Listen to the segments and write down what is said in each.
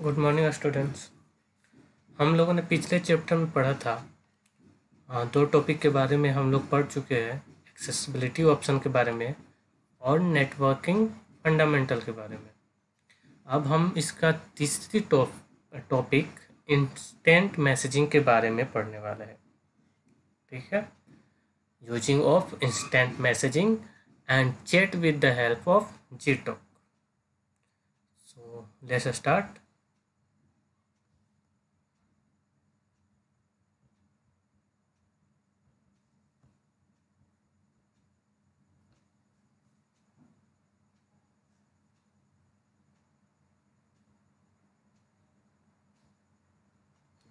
Good morning students हम लोगों ने पिछले चैप्टर में पढ़ा था हाँ, दो टॉपिक के बारे में हम लोग पढ़ चुके हैं एक्सेसिबिलिटी ऑप्शन के बारे में और नेटवर्किंग फंडामेंटल के बारे में अब हम इसका तीसरी टॉपिक इंस्टेंट मैसेजिंग के बारे में पढ़ने वाले हैं ठीक है using of instant messaging and chat with the help of G talk so let's start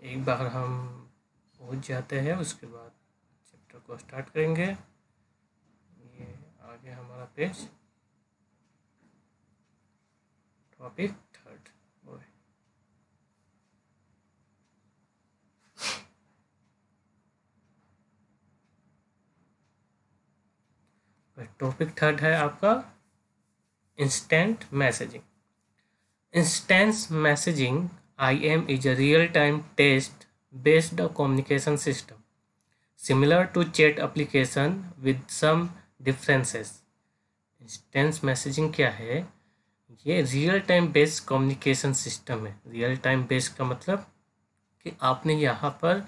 एक बार हम पहुंच जाते हैं उसके बाद चैप्टर को स्टार्ट करेंगे ये आगे हमारा page topic third topic third है आपका instant messaging instance messaging IM is a real-time test based communication system similar to chat application with some differences instance messaging क्या है ये real time based communication system है real time based का मतलब कि आपने यहाँ पर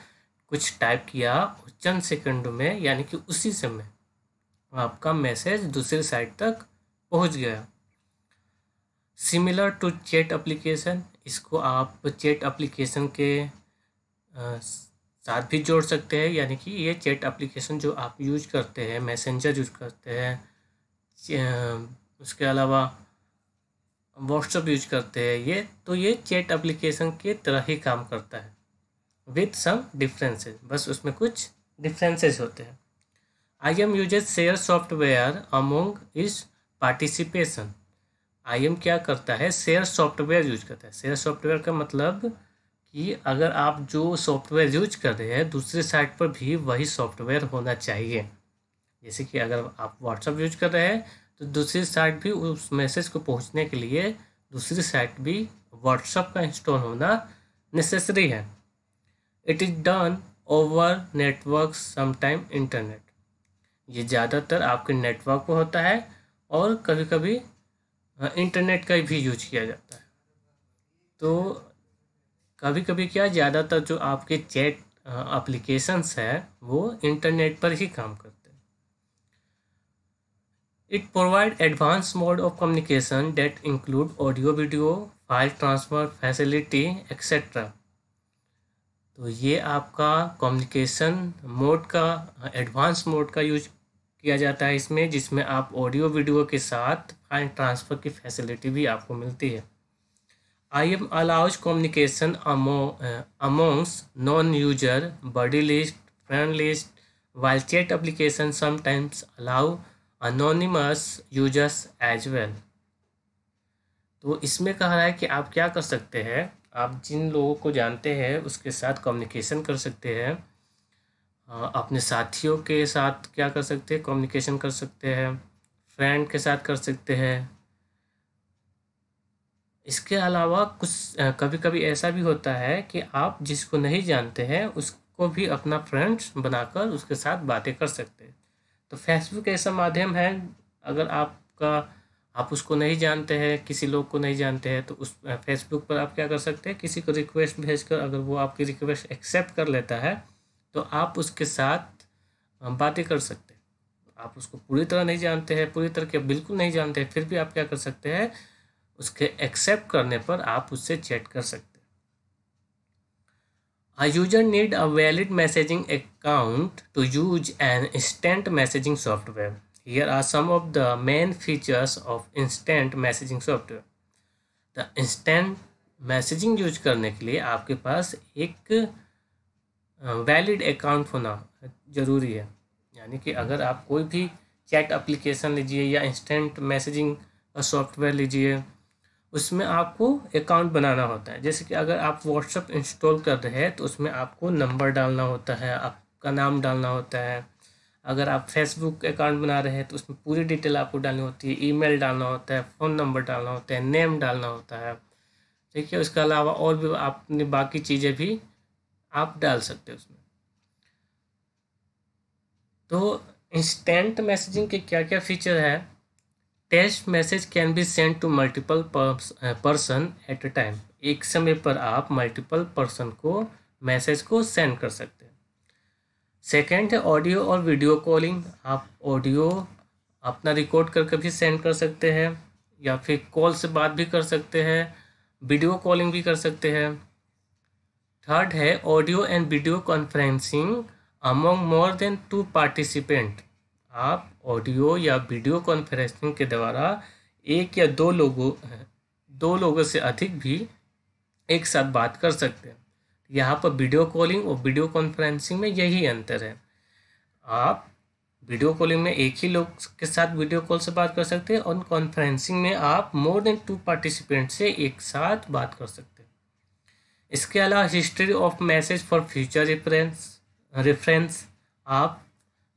कुछ टाइप किया और चंद सेकंड में यानी कि उसी समय आपका मैसेज दूसरे साइड तक पहुँच गया सिमिलर टू चैट एप्लीकेशन इसको आप चैट एप्लीकेशन के साथ भी जोड़ सकते हैं यानी कि ये चैट एप्लीकेशन जो आप यूज करते हैं मैसेंजर यूज करते हैं उसके अलावा व्हाट्सअप यूज करते हैं ये तो ये चैट एप्लीकेशन की तरह ही काम करता है विथ सम डिफरेंसेस बस उसमें कुछ डिफरेंसेस होते हैं I M use share software among is participation I क्या करता है शेयर सॉफ्टवेयर यूज करता है शेयर सॉफ्टवेयर का मतलब कि अगर आप जो सॉफ्टवेयर यूज कर रहे हैं दूसरे साइट पर भी वही सॉफ्टवेयर होना चाहिए जैसे कि अगर आप व्हाट्सअप यूज कर रहे हैं तो दूसरी साइट भी उस मैसेज को पहुंचने के लिए दूसरी साइट भी व्हाट्सअप का इंस्टॉल होना नेसेसरी है it is done over network sometime internet ये ज़्यादातर आपके नेटवर्क पर होता है और कभी कभी इंटरनेट का भी यूज किया जाता है तो कभी कभी क्या ज़्यादातर जो आपके चैट एप्लीकेशंस है वो इंटरनेट पर ही काम करते हैं it provide advance mode of communication that include audio video file transfer facility etcetera तो ये आपका कम्युनिकेशन मोड का एडवांस मोड का यूज किया जाता है इसमें जिसमें आप ऑडियो वीडियो के साथ एंड ट्रांसफ़र की फैसिलिटी भी आपको मिलती है I M allows communication amongst non user body list friend list while chat application sometimes allow anonymous users as well तो इसमें कह रहा है कि आप क्या कर सकते हैं आप जिन लोगों को जानते हैं उसके साथ कम्युनिकेशन कर सकते हैं अपने साथियों के साथ क्या कर सकते हैं कम्युनिकेशन कर सकते हैं फ्रेंड के साथ कर सकते हैं इसके अलावा कुछ कभी कभी ऐसा भी होता है कि आप जिसको नहीं जानते हैं उसको भी अपना फ्रेंड्स बनाकर उसके साथ बातें कर सकते हैं तो फेसबुक ऐसा माध्यम है अगर आपका आप उसको नहीं जानते हैं किसी लोग को नहीं जानते हैं तो उस फेसबुक पर आप क्या कर सकते हैं किसी को रिक्वेस्ट भेजकर अगर वो आपकी रिक्वेस्ट एक्सेप्ट कर लेता है तो आप उसके साथ बातें कर सकते आप उसको पूरी तरह नहीं जानते हैं पूरी तरह के बिल्कुल नहीं जानते फिर भी आप क्या कर सकते हैं उसके एक्सेप्ट करने पर आप उससे चैट कर सकते हैं user need a valid messaging account to use an instant messaging software here are some of the main features of instant messaging software the instant messaging use करने के लिए आपके पास एक वैलिड अकाउंट होना ज़रूरी है यानी कि अगर आप कोई भी चैट एप्लीकेशन लीजिए या इंस्टेंट मैसेजिंग सॉफ्टवेयर लीजिए उसमें आपको अकाउंट बनाना होता है जैसे कि अगर आप व्हाट्सअप इंस्टॉल कर रहे हैं तो उसमें आपको नंबर डालना होता है आपका नाम डालना होता है अगर आप फेसबुक अकाउंट बना रहे हैं तो उसमें पूरी डिटेल आपको डालनी होती है ईमेल डालना होता है फ़ोन नंबर डालना होता है नेम डालना होता है ठीक है उसके अलावा और भी आपने बाकी चीज़ें भी आप डाल सकते हैं उसमें तो इंस्टेंट मैसेजिंग के क्या क्या फीचर है test message can be send to multiple person at a time एक समय पर आप मल्टीपल पर्सन को मैसेज को सेंड कर सकते हैं सेकेंड है ऑडियो और वीडियो कॉलिंग आप ऑडियो अपना रिकॉर्ड करके भी सेंड कर सकते हैं या फिर कॉल से बात भी कर सकते हैं वीडियो कॉलिंग भी कर सकते हैं थर्ड है audio and video conferencing among more than two participant आप ऑडियो या वीडियो कॉन्फ्रेंसिंग के द्वारा एक या दो लोगों दो लोगों से अधिक भी एक साथ बात कर सकते हैं यहाँ पर वीडियो कॉलिंग और वीडियो कॉन्फ्रेंसिंग में यही अंतर है आप वीडियो कॉलिंग में एक ही लोग के साथ वीडियो कॉल से बात कर सकते हैं और कॉन्फ्रेंसिंग में आप मोर देन टू पार्टिसिपेंट से एक साथ बात कर सकते हैं इसके अलावा history of message for future reference reference आप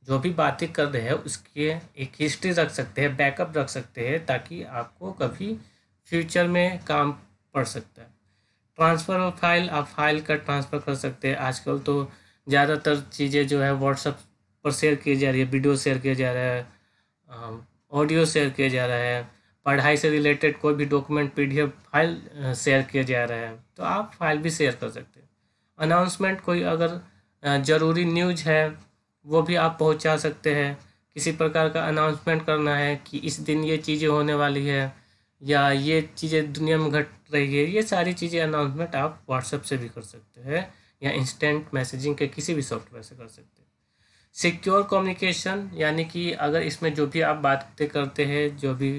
जो भी बातें कर रहे हैं उसके एक हिस्ट्री रख सकते हैं बैकअप रख सकते हैं ताकि आपको कभी फ्यूचर में काम पड़ सकता है ट्रांसफ़र फाइल आप फाइल का ट्रांसफ़र कर सकते हैं आजकल तो ज़्यादातर चीज़ें जो है व्हाट्सअप पर शेयर की जा रही है वीडियो शेयर किया जा रहा है ऑडियो शेयर किया जा रहा है पढ़ाई से रिलेटेड कोई भी डॉक्यूमेंट पी फाइल शेयर किया जा रहा है तो आप फाइल भी शेयर कर सकते हैं अनाउंसमेंट कोई अगर ज़रूरी न्यूज है वो भी आप पहुंचा सकते हैं किसी प्रकार का अनाउंसमेंट करना है कि इस दिन ये चीज़ें होने वाली है या ये चीज़ें दुनिया में घट रही है ये सारी चीज़ें अनाउंसमेंट आप व्हाट्सएप से भी कर सकते हैं या इंस्टेंट मैसेजिंग के किसी भी सॉफ्टवेयर से कर सकते हैं सिक्योर कम्युनिकेशन यानी कि अगर इसमें जो भी आप बातें करते हैं जो भी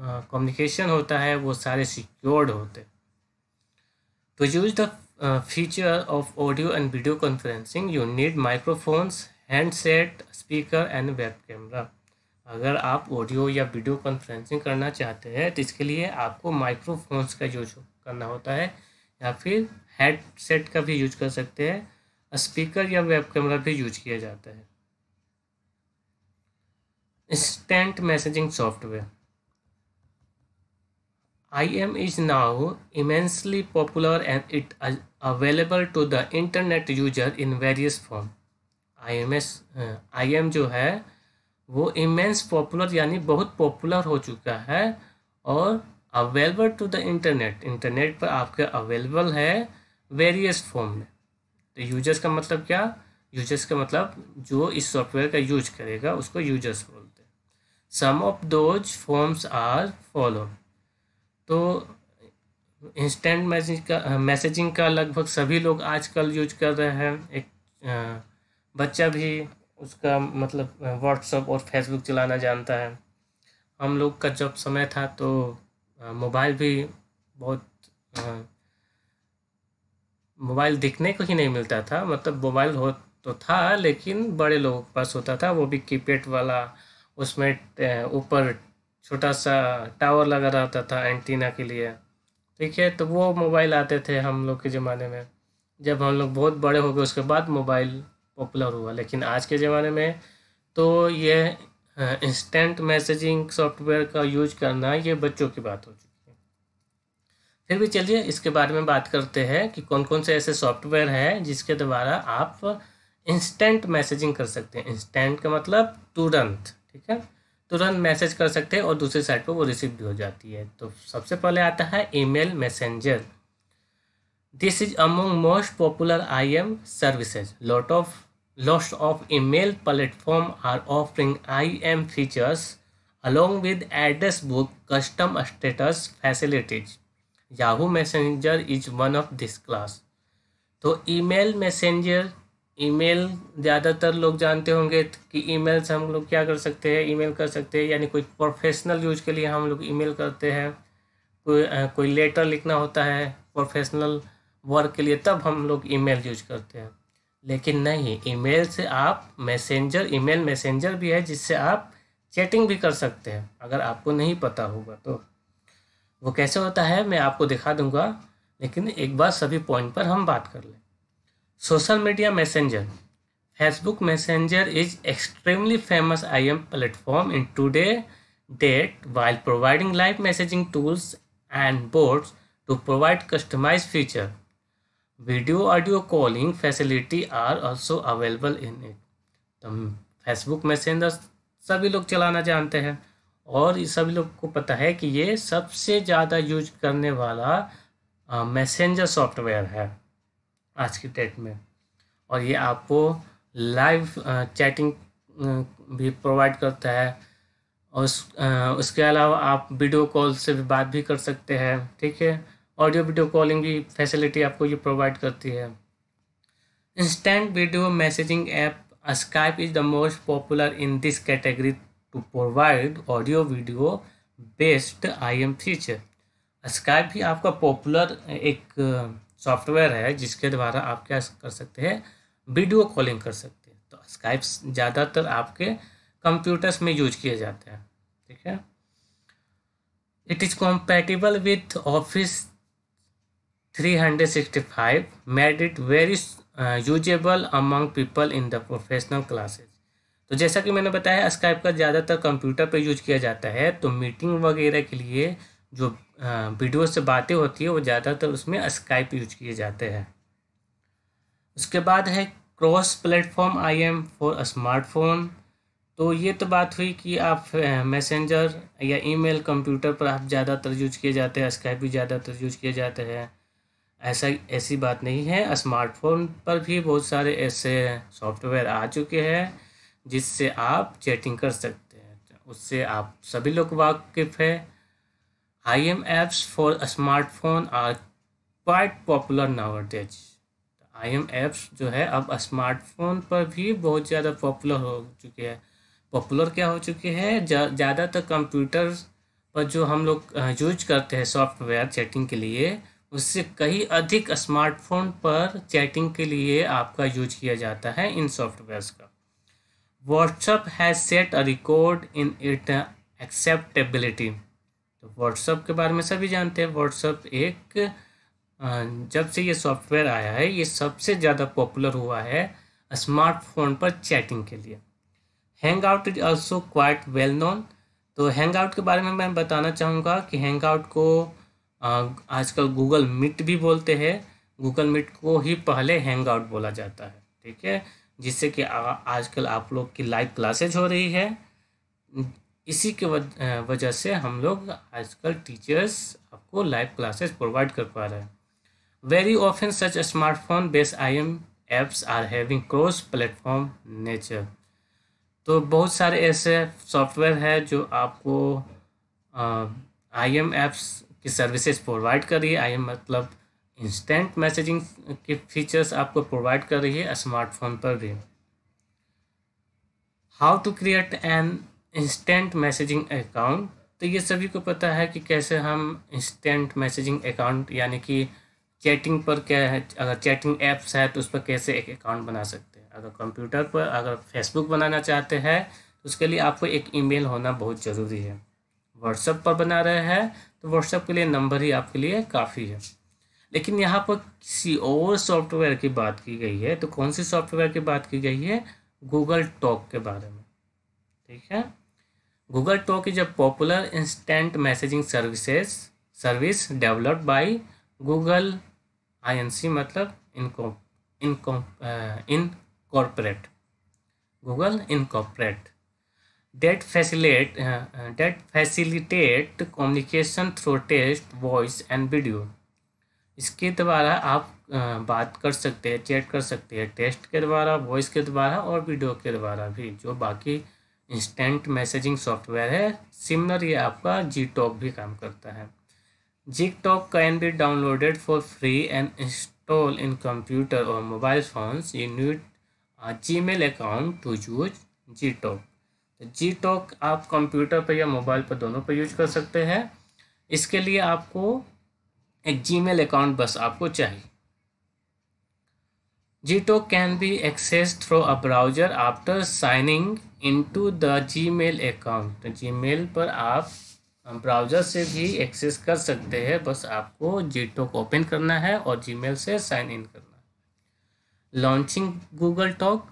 कम्युनिकेशन होता है वो सारे सिक्योर्ड होते हैं to तो use feature of audio and video conferencing you need microphones handset speaker and web camera अगर आप ऑडियो या वीडियो कॉन्फ्रेंसिंग करना चाहते हैं तो इसके लिए आपको माइक्रोफोन्स का यूज करना होता है या फिर हेडसेट का भी यूज कर सकते हैं स्पीकर या वेब कैमरा भी यूज किया जाता है instant messaging software I M is now immensely popular and it available to the internet user in various form I M S I M जो है वो इमेंस पॉपुलर यानी बहुत पॉपुलर हो चुका है और available to the internet internet पर आपके अवेलेबल है वेरियस फॉर्म में तो यूजर्स का मतलब क्या यूजर्स का मतलब जो इस सॉफ्टवेयर का यूज करेगा उसको यूजर्स बोलते हैं some of those forms are follow तो इंस्टेंट मैसेज का मैसेजिंग का लगभग सभी लोग आजकल यूज कर रहे हैं एक बच्चा भी उसका मतलब व्हाट्सअप और फेसबुक चलाना जानता है हम लोग का जब समय था तो मोबाइल भी बहुत मोबाइल दिखने को ही नहीं मिलता था मतलब मोबाइल हो तो था लेकिन बड़े लोगों के पास होता था वो भी कीपैड वाला उसमें ऊपर छोटा सा टावर लगा रहता था एंटीना के लिए ठीक है तो वो मोबाइल आते थे हम लोग के ज़माने में जब हम लोग बहुत बड़े हो गए उसके बाद मोबाइल पॉपुलर हुआ लेकिन आज के ज़माने में तो ये इंस्टेंट मैसेजिंग सॉफ्टवेयर का यूज करना ये बच्चों की बात हो चुकी है फिर भी चलिए इसके बारे में बात करते हैं कि कौन कौन से ऐसे सॉफ्टवेयर हैं जिसके द्वारा आप इंस्टेंट मैसेजिंग कर सकते हैं इंस्टेंट का मतलब तुरंत ठीक है तुरंत तो मैसेज कर सकते हैं और दूसरे साइड पर वो रिसीव भी हो जाती है तो सबसे पहले आता है email messenger this is among most popular I M services lot of lost of email platform are offering I M features along with address book custom status facilities Yahoo messenger is one of this class तो email messenger email ज़्यादातर लोग जानते होंगे कि email से हम लोग क्या कर सकते हैं ईमेल कर सकते हैं यानी कोई प्रोफेशनल यूज के लिए हम लोग ईमेल करते हैं कोई कोई लेटर लिखना होता है प्रोफेशनल वर्क के लिए तब हम लोग ईमेल यूज करते हैं लेकिन नहीं ईमेल से आप मैसेंजर ईमेल मैसेंजर भी है जिससे आप चैटिंग भी कर सकते हैं अगर आपको नहीं पता होगा तो वो कैसे होता है मैं आपको दिखा दूंगा लेकिन एक बार सभी पॉइंट पर हम बात कर लें social media messenger Facebook messenger is extremely famous I M platform in today date while providing live messaging tools and boards to provide customize feature video audio calling facility are also available in it तो Facebook messenger सभी लोग चलाना जानते हैं और सभी लोग को पता है कि ये सबसे ज़्यादा यूज करने वाला मैसेंजर सॉफ्टवेयर है आज की डेट में और ये आपको लाइव चैटिंग भी प्रोवाइड करता है और उस, उसके अलावा आप वीडियो कॉल से भी बात भी कर सकते हैं ठीक है ऑडियो वीडियो कॉलिंग भी फैसिलिटी आपको ये प्रोवाइड करती है instant video messaging app Skype is the most popular in this category to provide audio video based I M feature Skype भी आपका पॉपुलर एक सॉफ्टवेयर है जिसके द्वारा आप क्या कर सकते हैं वीडियो कॉलिंग कर सकते हैं तो स्काइप ज़्यादातर आपके कंप्यूटर्स में यूज किए जाते हैं ठीक है it is compatible with Office 365 made it very usable among people in the professional classes तो जैसा कि मैंने बताया स्काइप का ज़्यादातर कंप्यूटर पर यूज किया जाता है तो मीटिंग वगैरह के लिए जो वीडियो से बातें होती है वो ज़्यादातर उसमें स्काइप यूज किए जाते हैं उसके बाद है cross platform I M for smartphone तो ये तो बात हुई कि आप मैसेंजर या ईमेल कंप्यूटर पर आप ज़्यादातर यूज किए जाते हैं स्काइप भी ज़्यादातर यूज किए जाते हैं ऐसा ऐसी बात नहीं है स्मार्टफोन पर भी बहुत सारे ऐसे सॉफ्टवेयर आ चुके हैं जिससे आप चैटिंग कर सकते हैं उससे आप सभी लोग वाकिफ़ है IM apps for a smartphone are quite popular nowadays. IM apps जो है अब स्मार्टफोन पर भी बहुत ज़्यादा पॉपुलर हो चुके हैं पॉपुलर क्या हो चुके हैं ज़्यादातर कंप्यूटर पर जो हम लोग यूज करते हैं सॉफ्टवेयर चैटिंग के लिए उससे कहीं अधिक स्मार्टफोन पर चैटिंग के लिए आपका यूज किया जाता है इन सॉफ्टवेयर्स का WhatsApp has set a record in it acceptability WhatsApp के बारे में सभी जानते हैं व्हाट्सअप एक जब से ये सॉफ्टवेयर आया है ये सबसे ज़्यादा पॉपुलर हुआ है स्मार्टफोन पर चैटिंग के लिए hangout is also quite well known तो हैंग आउट के बारे में मैं बताना चाहूँगा कि हैंग आउट को आजकल गूगल मीट भी बोलते हैं गूगल मीट को ही पहले हैंग आउट बोला जाता है ठीक है जिससे कि आजकल आप लोग की लाइव क्लासेज हो रही है इसी के वजह से हम लोग आजकल टीचर्स आपको लाइव क्लासेस प्रोवाइड कर पा रहे हैं very often such smartphone based I M apps are having cross platform nature तो बहुत सारे ऐसे सॉफ्टवेयर है जो आपको आई एम एप्स की सर्विसेज प्रोवाइड कर रही है आई एम मतलब इंस्टेंट मैसेजिंग के फीचर्स आपको प्रोवाइड कर रही है स्मार्टफोन पर भी how to create an instant messaging account तो ये सभी को पता है कि कैसे हम इंस्टेंट मैसेजिंग अकाउंट यानी कि चैटिंग पर क्या है अगर चैटिंग ऐप्स है तो उस पर कैसे एक अकाउंट बना सकते हैं अगर कंप्यूटर पर अगर फेसबुक बनाना चाहते हैं तो उसके लिए आपको एक ईमेल होना बहुत ज़रूरी है व्हाट्सएप पर बना रहे हैं तो व्हाट्सएप के लिए नंबर ही आपके लिए काफ़ी है लेकिन यहाँ पर किसी और सॉफ्टवेयर की बात की गई है तो कौन सी सॉफ्टवेयर की बात की गई है गूगल टॉक के बारे में ठीक है Google talk is a popular instant messaging services service developed by Google Inc मतलब इनको इनको in corporate Google in corporate that facilitate that facilitate communication through text voice and video इसके द्वारा आप uh, बात कर सकते हैं चैट कर सकते हैं टेस्ट के द्वारा वॉइस के द्वारा और वीडियो के द्वारा भी जो बाकी इंस्टेंट मैसेजिंग सॉफ्टवेयर है सिमिलर ये आपका जी टॉक भी काम करता है G talk can be downloaded for free and install in computer और mobile phones you need Gmail account to use G talk G talk आप कंप्यूटर पर या मोबाइल पर दोनों पर यूज कर सकते हैं इसके लिए आपको एक जी मेल अकाउंट बस आपको चाहिए be can be accessed through a browser after signing into the Gmail account. जी तो Gmail पर आप ब्राउज़र से भी एक्सेस कर सकते हैं बस आपको Gtalk ओपन करना है और मेल से साइन इन करना है launching Google talk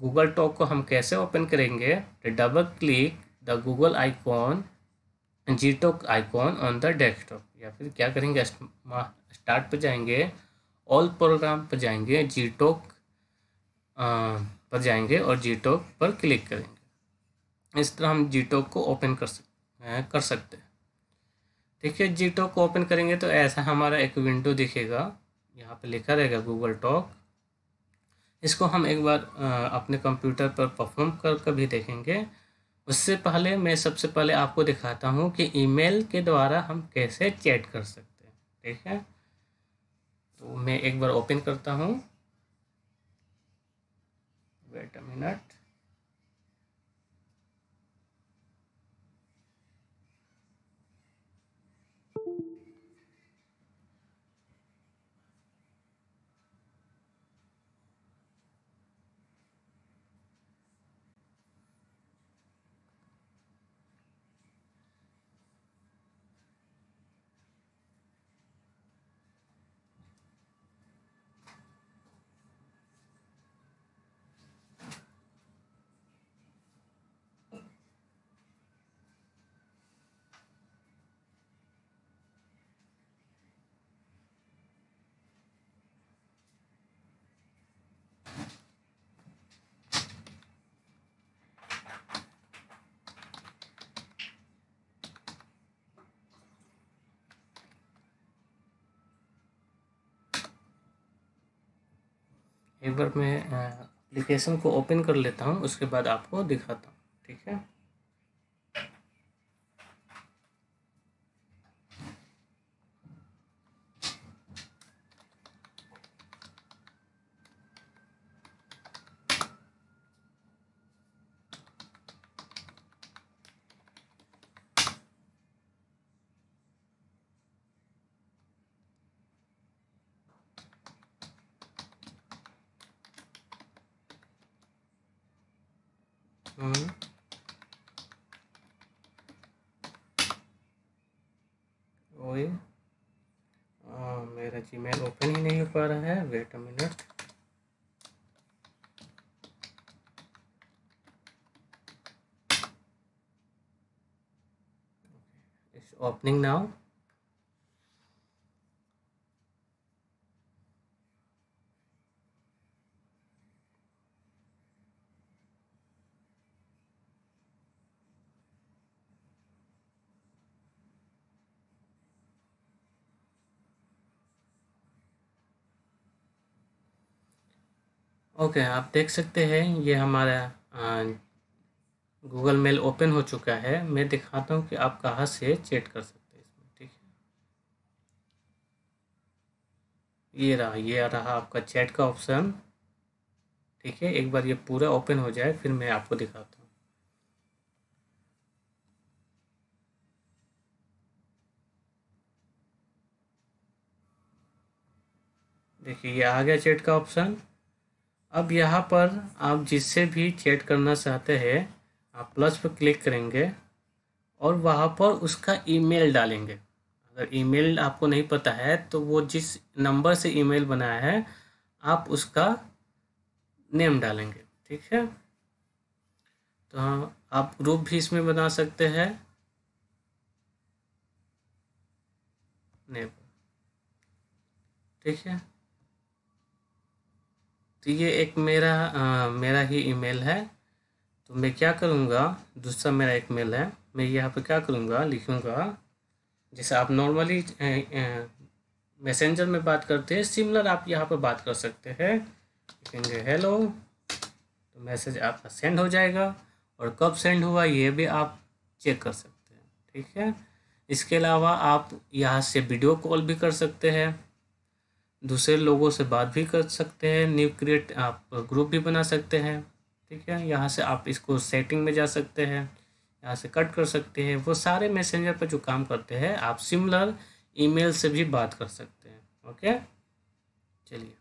Google talk को हम कैसे ओपन करेंगे double click the Google icon Gtalk icon on the desktop या फिर क्या करेंगे स्टार्ट पर जाएंगे ऑल प्रोग्राम पर जाएंगे जी टॉक पर जाएंगे और जी टॉक पर क्लिक करेंगे इस तरह हम जी टॉक को ओपन कर सकते कर सकते हैं ठीक है जी टॉक को ओपन करेंगे तो ऐसा हमारा एक विंडो दिखेगा यहाँ पर लिखा रहेगा गूगल टॉक इसको हम एक बार अपने कंप्यूटर पर परफॉर्म कर कर भी देखेंगे उससे पहले मैं सबसे पहले आपको दिखाता हूँ कि ईमेल के द्वारा हम कैसे चैट कर सकते हैं ठीक है तो मैं एक बार ओपन करता हूँ वेट अ मिनट एक बार मैं एप्लीकेशन को ओपन कर लेता हूँ उसके बाद आपको दिखाता हूँ ठीक है हम्म। ओए मेरा जीमेल ओपन ही नहीं हो पा रहा है wait a minute opening now okay आप देख सकते हैं ये हमारा गूगल मेल ओपन हो चुका है मैं दिखाता हूँ कि आप कहाँ से चेट कर सकते हैं इसमें ठीक है ये रहा ये रहा आपका चैट का ऑप्शन ठीक है एक बार ये पूरा ओपन हो जाए फिर मैं आपको दिखाता हूँ देखिए ये आ गया चैट का ऑप्शन अब यहाँ पर आप जिससे भी चैट करना चाहते हैं आप प्लस पर क्लिक करेंगे और वहाँ पर उसका ईमेल डालेंगे अगर ईमेल आपको नहीं पता है तो वो जिस नंबर से ईमेल बनाया है आप उसका नेम डालेंगे ठीक है तो हाँ आप ग्रुप भी इसमें बना सकते हैं नेम ठीक है तो ये एक मेरा आ, मेरा ही ईमेल है तो मैं क्या करूँगा दूसरा मेरा एक मेल है मैं यहाँ पे क्या करूँगा लिखूँगा जैसे आप नॉर्मली मैसेंजर में बात करते हैं सिमिलर आप यहाँ पे बात कर सकते हैं लिखेंगे हेलो तो मैसेज आपका सेंड हो जाएगा और कब सेंड हुआ ये भी आप चेक कर सकते हैं ठीक है इसके अलावा आप यहाँ से वीडियो कॉल भी कर सकते हैं दूसरे लोगों से बात भी कर सकते हैं न्यू क्रिएट आप ग्रुप भी बना सकते हैं ठीक है यहाँ से आप इसको सेटिंग में जा सकते हैं यहाँ से कट कर सकते हैं वो सारे मैसेंजर पर जो काम करते हैं आप सिमिलर ईमेल से भी बात कर सकते हैं ओके चलिए